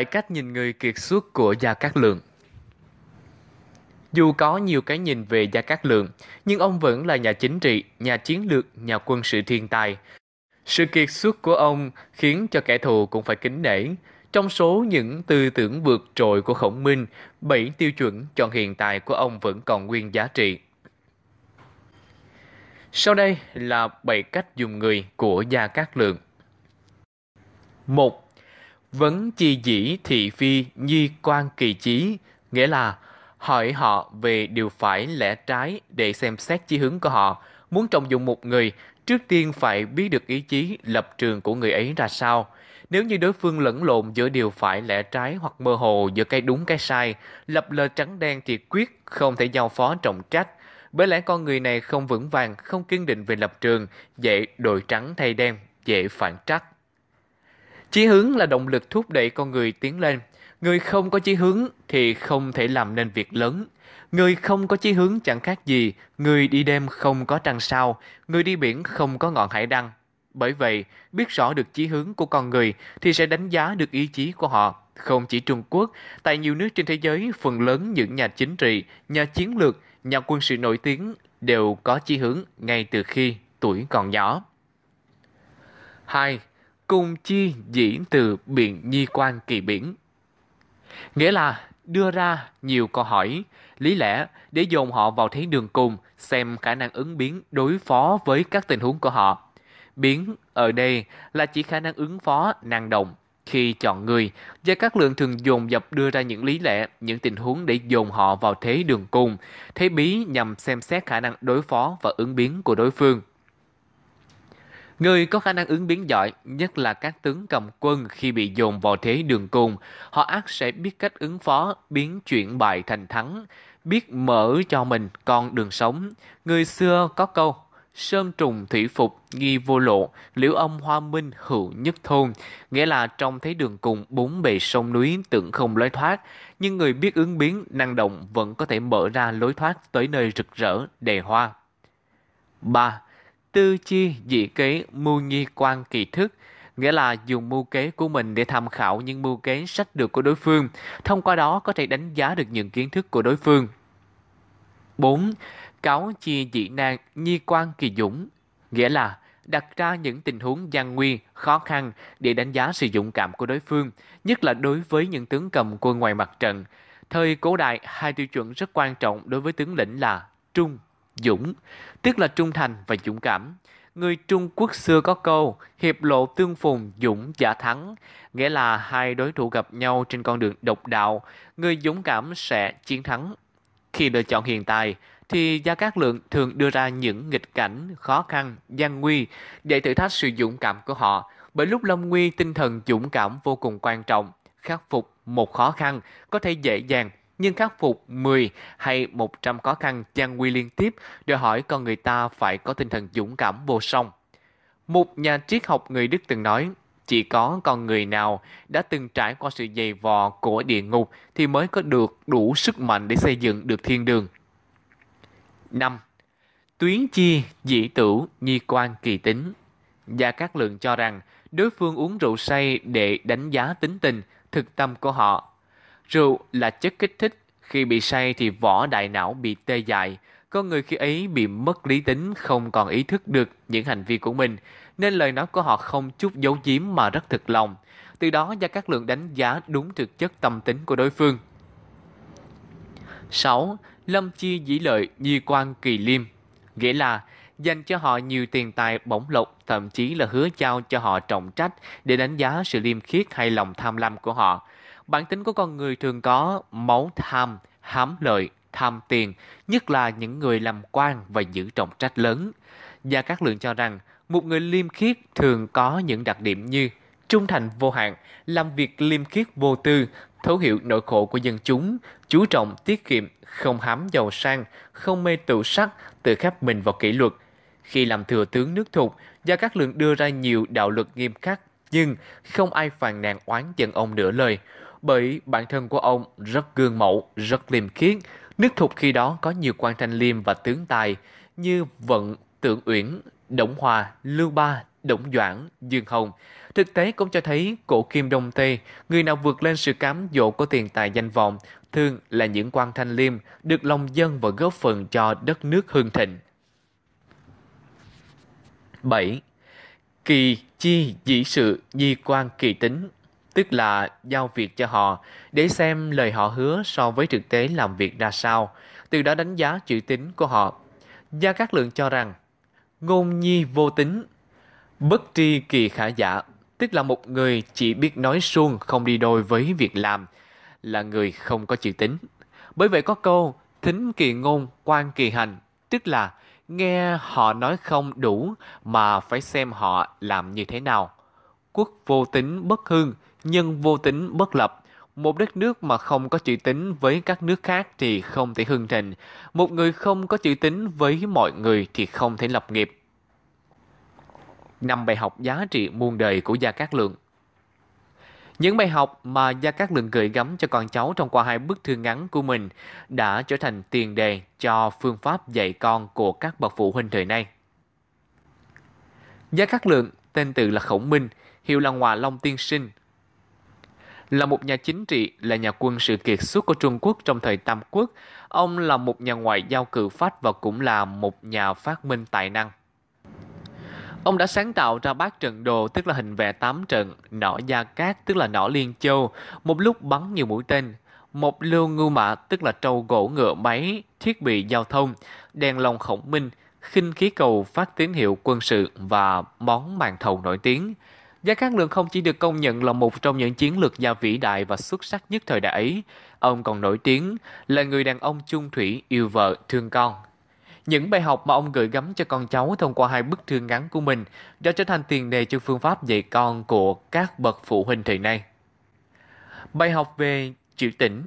bảy cách nhìn người kiệt xuất của Gia Cát Lượng. Dù có nhiều cái nhìn về Gia Cát Lượng, nhưng ông vẫn là nhà chính trị, nhà chiến lược, nhà quân sự thiên tài. Sự kiệt xuất của ông khiến cho kẻ thù cũng phải kính nể. Trong số những tư tưởng vượt trội của Khổng Minh, bảy tiêu chuẩn chọn hiện tại của ông vẫn còn nguyên giá trị. Sau đây là bảy cách dùng người của Gia Cát Lượng. 1. Vấn chi dĩ thị phi nhi quan kỳ trí nghĩa là hỏi họ về điều phải lẽ trái để xem xét chí hướng của họ. Muốn trọng dụng một người, trước tiên phải biết được ý chí lập trường của người ấy ra sao. Nếu như đối phương lẫn lộn giữa điều phải lẽ trái hoặc mơ hồ giữa cái đúng cái sai, lập lờ trắng đen thì quyết không thể giao phó trọng trách. Bởi lẽ con người này không vững vàng, không kiên định về lập trường, dễ đổi trắng thay đen, dễ phản trắc. Chí hướng là động lực thúc đẩy con người tiến lên. Người không có chí hướng thì không thể làm nên việc lớn. Người không có chí hướng chẳng khác gì, người đi đêm không có trăng sao, người đi biển không có ngọn hải đăng. Bởi vậy, biết rõ được chí hướng của con người thì sẽ đánh giá được ý chí của họ. Không chỉ Trung Quốc, tại nhiều nước trên thế giới, phần lớn những nhà chính trị, nhà chiến lược, nhà quân sự nổi tiếng đều có chí hướng ngay từ khi tuổi còn nhỏ. 2 cùng chi diễn từ biển nhi quan kỳ biển. Nghĩa là đưa ra nhiều câu hỏi, lý lẽ để dồn họ vào thế đường cùng xem khả năng ứng biến đối phó với các tình huống của họ. Biến ở đây là chỉ khả năng ứng phó năng động khi chọn người, Gia các Lượng thường dồn dập đưa ra những lý lẽ, những tình huống để dồn họ vào thế đường cùng, thế bí nhằm xem xét khả năng đối phó và ứng biến của đối phương. Người có khả năng ứng biến giỏi, nhất là các tướng cầm quân khi bị dồn vào thế đường cùng, họ ác sẽ biết cách ứng phó, biến chuyển bại thành thắng, biết mở cho mình con đường sống. Người xưa có câu, sơn trùng thủy phục, nghi vô lộ, liễu ông hoa minh hữu nhất thôn, nghĩa là trong thế đường cùng bốn bề sông núi tưởng không lối thoát, nhưng người biết ứng biến, năng động vẫn có thể mở ra lối thoát tới nơi rực rỡ, đề hoa. 3 tư chi dị kế mưu nhi quan kỳ thức nghĩa là dùng mưu kế của mình để tham khảo những mưu kế sách được của đối phương, thông qua đó có thể đánh giá được những kiến thức của đối phương. 4. Cáo chi dị nan nhi quan kỳ dũng, nghĩa là đặt ra những tình huống gian nguy, khó khăn để đánh giá sự dũng cảm của đối phương, nhất là đối với những tướng cầm quân ngoài mặt trận. Thời cổ đại, hai tiêu chuẩn rất quan trọng đối với tướng lĩnh là trung Dũng, tức là trung thành và dũng cảm. Người Trung Quốc xưa có câu hiệp lộ tương phùng dũng giả thắng, nghĩa là hai đối thủ gặp nhau trên con đường độc đạo, người dũng cảm sẽ chiến thắng. Khi lựa chọn hiện tại, thì Gia Cát Lượng thường đưa ra những nghịch cảnh, khó khăn, gian nguy để thử thách sự dũng cảm của họ. Bởi lúc lâm nguy, tinh thần dũng cảm vô cùng quan trọng. Khắc phục một khó khăn có thể dễ dàng nhưng khắc phục 10 hay 100 khó khăn chăn quy liên tiếp đòi hỏi con người ta phải có tinh thần dũng cảm vô song. Một nhà triết học người Đức từng nói, chỉ có con người nào đã từng trải qua sự dày vò của địa ngục thì mới có được đủ sức mạnh để xây dựng được thiên đường. 5. Tuyến chi, dĩ tử, nhi quan kỳ tính. Gia Cát Lượng cho rằng đối phương uống rượu say để đánh giá tính tình, thực tâm của họ Rượu là chất kích thích, khi bị say thì vỏ đại não bị tê dại, con người khi ấy bị mất lý tính không còn ý thức được những hành vi của mình, nên lời nói của họ không chút giấu giếm mà rất thực lòng. Từ đó Gia Cát Lượng đánh giá đúng thực chất tâm tính của đối phương. 6. Lâm chi dĩ lợi như quan kỳ liêm Nghĩa là dành cho họ nhiều tiền tài bổng lộc thậm chí là hứa trao cho họ trọng trách để đánh giá sự liêm khiết hay lòng tham lam của họ bản tính của con người thường có máu tham, hám lợi, tham tiền, nhất là những người làm quan và giữ trọng trách lớn. Gia các Lượng cho rằng, một người liêm khiết thường có những đặc điểm như trung thành vô hạn, làm việc liêm khiết vô tư, thấu hiểu nỗi khổ của dân chúng, chú trọng tiết kiệm, không hám giàu sang, không mê tự sắc, tự khắc mình vào kỷ luật. Khi làm thừa tướng nước thục, Gia các Lượng đưa ra nhiều đạo luật nghiêm khắc, nhưng không ai phàn nàn oán giận ông nửa lời bởi bản thân của ông rất gương mẫu, rất liêm khiết. Nước thục khi đó có nhiều quan thanh liêm và tướng tài như Vận, Tượng Uyển, Đổng Hòa, Lưu Ba, Đổng Doãn, Dương Hồng. Thực tế cũng cho thấy cổ kim đông tây, người nào vượt lên sự cám dỗ của tiền tài danh vọng, thường là những quan thanh liêm được lòng dân và góp phần cho đất nước hương thịnh. 7. Kỳ chi dĩ sự nhi quan kỳ tính tức là giao việc cho họ để xem lời họ hứa so với thực tế làm việc ra sao, từ đó đánh giá chữ tính của họ. Gia Cát Lượng cho rằng, ngôn nhi vô tính, bất tri kỳ khả giả, tức là một người chỉ biết nói suông không đi đôi với việc làm, là người không có chữ tính. Bởi vậy có câu, thính kỳ ngôn, quan kỳ hành, tức là nghe họ nói không đủ mà phải xem họ làm như thế nào. Quốc vô tính bất hưng, nhưng vô tính bất lập. Một đất nước mà không có chữ tính với các nước khác thì không thể hưng thịnh. Một người không có chữ tính với mọi người thì không thể lập nghiệp. Năm bài học giá trị muôn đời của Gia Cát Lượng những bài học mà Gia Cát Lượng gửi gắm cho con cháu trong qua hai bức thư ngắn của mình đã trở thành tiền đề cho phương pháp dạy con của các bậc phụ huynh thời nay. Gia Cát Lượng, tên tự là Khổng Minh, hiệu là Hòa Long Tiên Sinh, là một nhà chính trị, là nhà quân sự kiệt xuất của Trung Quốc trong thời Tam Quốc, ông là một nhà ngoại giao cự phách và cũng là một nhà phát minh tài năng. Ông đã sáng tạo ra bát trận đồ tức là hình vẽ tám trận, nỏ gia cát tức là nỏ liên châu, một lúc bắn nhiều mũi tên, một lưu ngưu mã tức là trâu gỗ ngựa máy, thiết bị giao thông, đèn lồng khổng minh, khinh khí cầu phát tín hiệu quân sự và món màn thầu nổi tiếng. Gia Cát Lượng không chỉ được công nhận là một trong những chiến lược gia vĩ đại và xuất sắc nhất thời đại ấy, ông còn nổi tiếng là người đàn ông chung thủy yêu vợ thương con. Những bài học mà ông gửi gắm cho con cháu thông qua hai bức thư ngắn của mình đã trở thành tiền đề cho phương pháp dạy con của các bậc phụ huynh thời nay. Bài học về chữ tĩnh,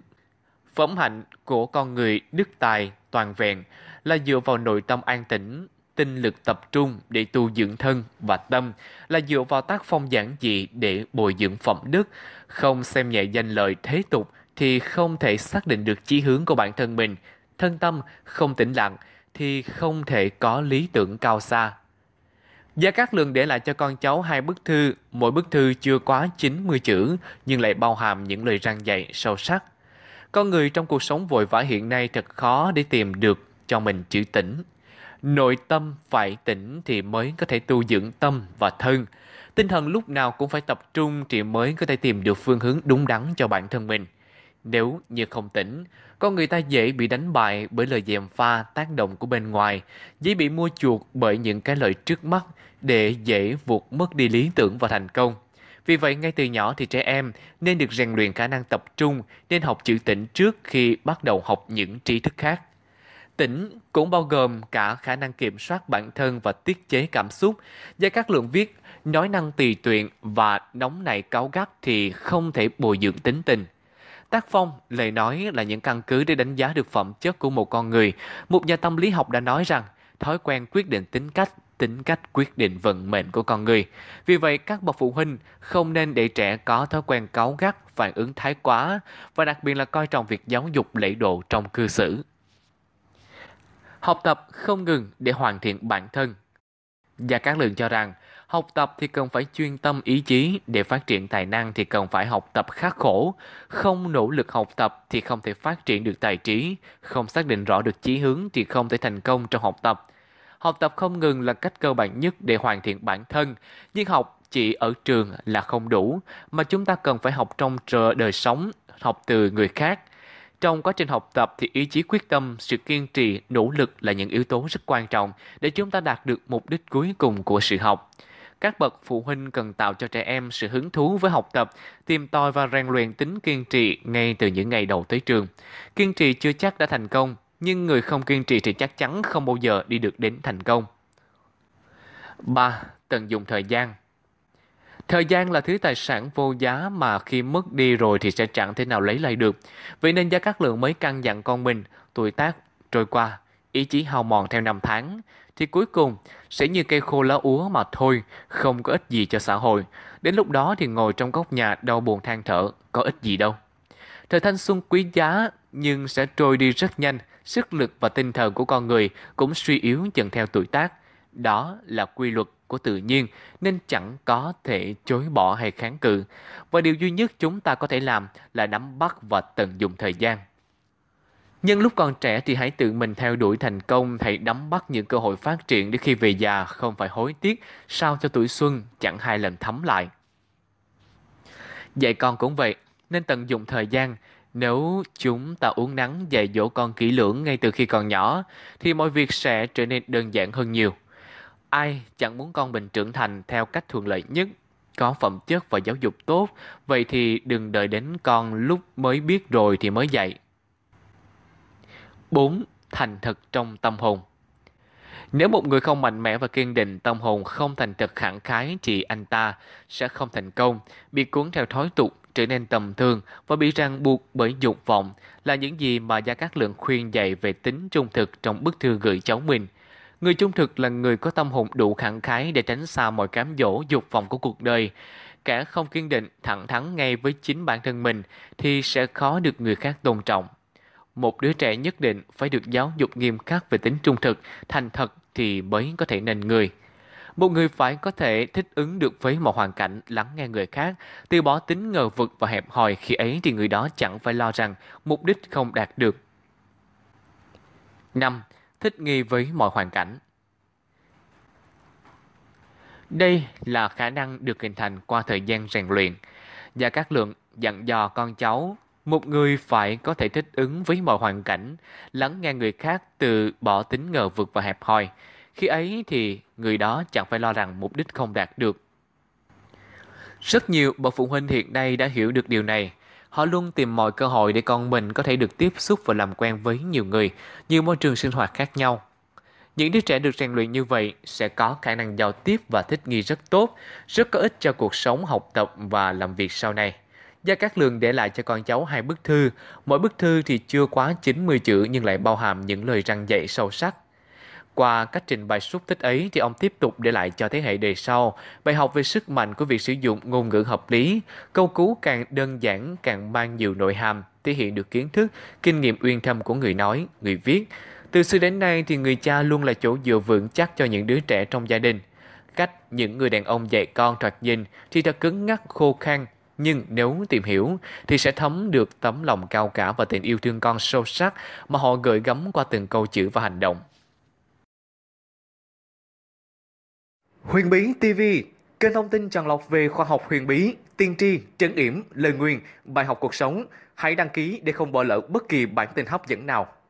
phẩm hạnh của con người đức tài toàn vẹn là dựa vào nội tâm an tĩnh tinh lực tập trung để tu dưỡng thân và tâm là dựa vào tác phong giản dị để bồi dưỡng phẩm đức, không xem nhẹ danh lợi thế tục thì không thể xác định được chí hướng của bản thân mình, thân tâm không tĩnh lặng thì không thể có lý tưởng cao xa. Gia Cát Lượng để lại cho con cháu hai bức thư, mỗi bức thư chưa quá 90 chữ nhưng lại bao hàm những lời răng dạy sâu sắc. Con người trong cuộc sống vội vã hiện nay thật khó để tìm được cho mình chữ tĩnh Nội tâm phải tỉnh thì mới có thể tu dưỡng tâm và thân. Tinh thần lúc nào cũng phải tập trung thì mới có thể tìm được phương hướng đúng đắn cho bản thân mình. Nếu như không tỉnh, con người ta dễ bị đánh bại bởi lời dèm pha tác động của bên ngoài, dễ bị mua chuộc bởi những cái lợi trước mắt để dễ vụt mất đi lý tưởng và thành công. Vì vậy, ngay từ nhỏ thì trẻ em nên được rèn luyện khả năng tập trung, nên học chữ tỉnh trước khi bắt đầu học những tri thức khác. Tỉnh cũng bao gồm cả khả năng kiểm soát bản thân và tiết chế cảm xúc. Với các lượng viết, nói năng tùy tiện và nóng nảy cáu gắt thì không thể bồi dưỡng tính tình. Tác phong, lời nói là những căn cứ để đánh giá được phẩm chất của một con người. Một nhà tâm lý học đã nói rằng thói quen quyết định tính cách, tính cách quyết định vận mệnh của con người. Vì vậy, các bậc phụ huynh không nên để trẻ có thói quen cáu gắt, phản ứng thái quá và đặc biệt là coi trọng việc giáo dục lễ độ trong cư xử học tập không ngừng để hoàn thiện bản thân. Gia Cát Lượng cho rằng, học tập thì cần phải chuyên tâm ý chí, để phát triển tài năng thì cần phải học tập khắc khổ, không nỗ lực học tập thì không thể phát triển được tài trí, không xác định rõ được chí hướng thì không thể thành công trong học tập. Học tập không ngừng là cách cơ bản nhất để hoàn thiện bản thân, nhưng học chỉ ở trường là không đủ, mà chúng ta cần phải học trong đời sống, học từ người khác – trong quá trình học tập thì ý chí quyết tâm, sự kiên trì, nỗ lực là những yếu tố rất quan trọng để chúng ta đạt được mục đích cuối cùng của sự học. Các bậc phụ huynh cần tạo cho trẻ em sự hứng thú với học tập, tìm tòi và rèn luyện tính kiên trì ngay từ những ngày đầu tới trường. Kiên trì chưa chắc đã thành công, nhưng người không kiên trì thì chắc chắn không bao giờ đi được đến thành công. 3. Tận dụng thời gian Thời gian là thứ tài sản vô giá mà khi mất đi rồi thì sẽ chẳng thể nào lấy lại được. Vậy nên Gia Cát Lượng mới căn dặn con mình, tuổi tác trôi qua, ý chí hao mòn theo năm tháng, thì cuối cùng sẽ như cây khô lá úa mà thôi, không có ích gì cho xã hội. Đến lúc đó thì ngồi trong góc nhà đau buồn than thở, có ích gì đâu. Thời thanh xuân quý giá nhưng sẽ trôi đi rất nhanh, sức lực và tinh thần của con người cũng suy yếu dần theo tuổi tác. Đó là quy luật của tự nhiên nên chẳng có thể chối bỏ hay kháng cự. Và điều duy nhất chúng ta có thể làm là nắm bắt và tận dụng thời gian. Nhưng lúc còn trẻ thì hãy tự mình theo đuổi thành công, hãy nắm bắt những cơ hội phát triển để khi về già không phải hối tiếc sao cho tuổi xuân chẳng hai lần thấm lại. Dạy con cũng vậy, nên tận dụng thời gian. Nếu chúng ta uống nắng dạy dỗ con kỹ lưỡng ngay từ khi còn nhỏ, thì mọi việc sẽ trở nên đơn giản hơn nhiều. Ai chẳng muốn con mình trưởng thành theo cách thuận lợi nhất, có phẩm chất và giáo dục tốt, vậy thì đừng đợi đến con lúc mới biết rồi thì mới dạy. 4. Thành thật trong tâm hồn nếu một người không mạnh mẽ và kiên định, tâm hồn không thành thật khẳng khái thì anh ta sẽ không thành công, bị cuốn theo thói tục, trở nên tầm thường và bị ràng buộc bởi dục vọng là những gì mà Gia Cát Lượng khuyên dạy về tính trung thực trong bức thư gửi cháu mình – Người trung thực là người có tâm hồn đủ khẳng khái để tránh xa mọi cám dỗ dục vọng của cuộc đời. Kẻ không kiên định, thẳng thắn ngay với chính bản thân mình thì sẽ khó được người khác tôn trọng. Một đứa trẻ nhất định phải được giáo dục nghiêm khắc về tính trung thực, thành thật thì mới có thể nên người. Một người phải có thể thích ứng được với mọi hoàn cảnh, lắng nghe người khác, từ bỏ tính ngờ vực và hẹp hòi khi ấy thì người đó chẳng phải lo rằng mục đích không đạt được. 5 thích nghi với mọi hoàn cảnh. Đây là khả năng được hình thành qua thời gian rèn luyện. Và các lượng dặn dò con cháu, một người phải có thể thích ứng với mọi hoàn cảnh, lắng nghe người khác từ bỏ tính ngờ vực và hẹp hòi. Khi ấy thì người đó chẳng phải lo rằng mục đích không đạt được. Rất nhiều bậc phụ huynh hiện nay đã hiểu được điều này. Họ luôn tìm mọi cơ hội để con mình có thể được tiếp xúc và làm quen với nhiều người, nhiều môi trường sinh hoạt khác nhau. Những đứa trẻ được rèn luyện như vậy sẽ có khả năng giao tiếp và thích nghi rất tốt, rất có ích cho cuộc sống học tập và làm việc sau này. Gia Cát Lường để lại cho con cháu hai bức thư, mỗi bức thư thì chưa quá 90 chữ nhưng lại bao hàm những lời răng dạy sâu sắc qua cách trình bày xúc tích ấy thì ông tiếp tục để lại cho thế hệ đời sau bài học về sức mạnh của việc sử dụng ngôn ngữ hợp lý. Câu cú càng đơn giản càng mang nhiều nội hàm, thể hiện được kiến thức, kinh nghiệm uyên thâm của người nói, người viết. Từ xưa đến nay thì người cha luôn là chỗ dựa vững chắc cho những đứa trẻ trong gia đình. Cách những người đàn ông dạy con thoạt nhìn thì thật cứng ngắc khô khan, nhưng nếu tìm hiểu thì sẽ thấm được tấm lòng cao cả và tình yêu thương con sâu sắc mà họ gửi gắm qua từng câu chữ và hành động. Huyền Bí TV, kênh thông tin tràn lọc về khoa học huyền bí, tiên tri, trấn yểm, lời nguyền, bài học cuộc sống. Hãy đăng ký để không bỏ lỡ bất kỳ bản tin hấp dẫn nào.